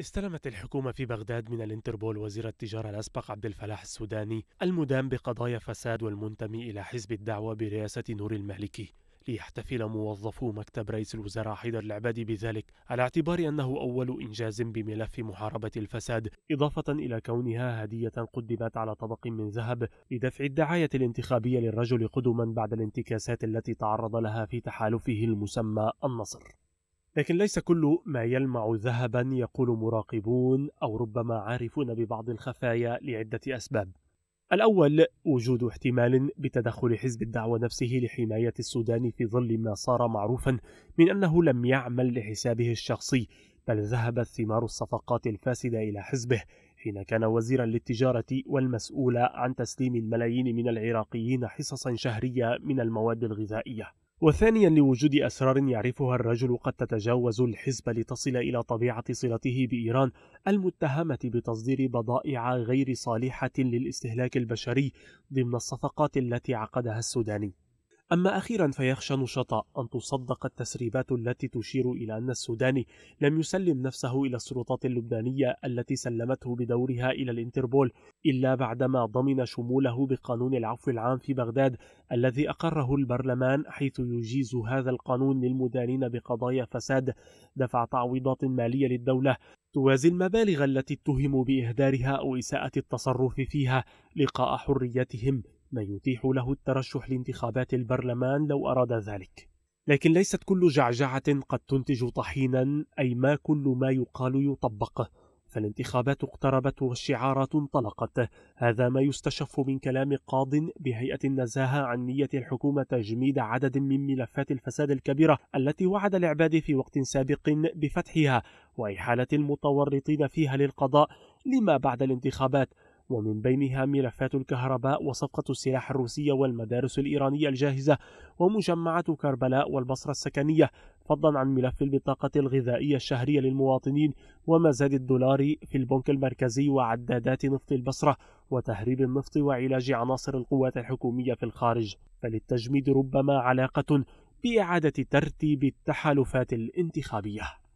استلمت الحكومة في بغداد من الانتربول وزير التجارة الأسبق عبد الفلاح السوداني المدان بقضايا فساد والمنتمي إلى حزب الدعوة برئاسة نور المالكي ليحتفل موظفو مكتب رئيس الوزراء حيدر العبادي بذلك على اعتبار أنه أول إنجاز بملف محاربة الفساد إضافة إلى كونها هدية قدمت على طبق من ذهب لدفع الدعاية الانتخابية للرجل قدما بعد الانتكاسات التي تعرض لها في تحالفه المسمى النصر لكن ليس كل ما يلمع ذهبا يقول مراقبون أو ربما عارفون ببعض الخفايا لعدة أسباب الأول وجود احتمال بتدخل حزب الدعوة نفسه لحماية السودان في ظل ما صار معروفا من أنه لم يعمل لحسابه الشخصي بل ذهبت ثمار الصفقات الفاسدة إلى حزبه حين كان وزيرا للتجارة والمسؤول عن تسليم الملايين من العراقيين حصصا شهرية من المواد الغذائية وثانيا لوجود أسرار يعرفها الرجل قد تتجاوز الحزب لتصل إلى طبيعة صلته بإيران المتهمة بتصدير بضائع غير صالحة للاستهلاك البشري ضمن الصفقات التي عقدها السوداني أما أخيرا فيخشى نشطاء أن تصدق التسريبات التي تشير إلى أن السوداني لم يسلم نفسه إلى السلطات اللبنانية التي سلمته بدورها إلى الانتربول إلا بعدما ضمن شموله بقانون العفو العام في بغداد الذي أقره البرلمان حيث يجيز هذا القانون للمدانين بقضايا فساد دفع تعويضات مالية للدولة توازي المبالغ التي اتهموا بإهدارها أو إساءة التصرف فيها لقاء حريتهم ما يتيح له الترشح لانتخابات البرلمان لو أراد ذلك لكن ليست كل جعجعة قد تنتج طحينا أي ما كل ما يقال يطبق فالانتخابات اقتربت والشعارات انطلقت هذا ما يستشف من كلام قاض بهيئة النزاهة عن نية الحكومة تجميد عدد من ملفات الفساد الكبيرة التي وعد العباد في وقت سابق بفتحها وإحالة المتورطين فيها للقضاء لما بعد الانتخابات ومن بينها ملفات الكهرباء وصفقة السلاح الروسية والمدارس الإيرانية الجاهزة ومجمعة كربلاء والبصرة السكنية فضلا عن ملف البطاقة الغذائية الشهرية للمواطنين ومزاد الدولار في البنك المركزي وعدادات نفط البصرة وتهريب النفط وعلاج عناصر القوات الحكومية في الخارج فللتجميد ربما علاقة بإعادة ترتيب التحالفات الانتخابية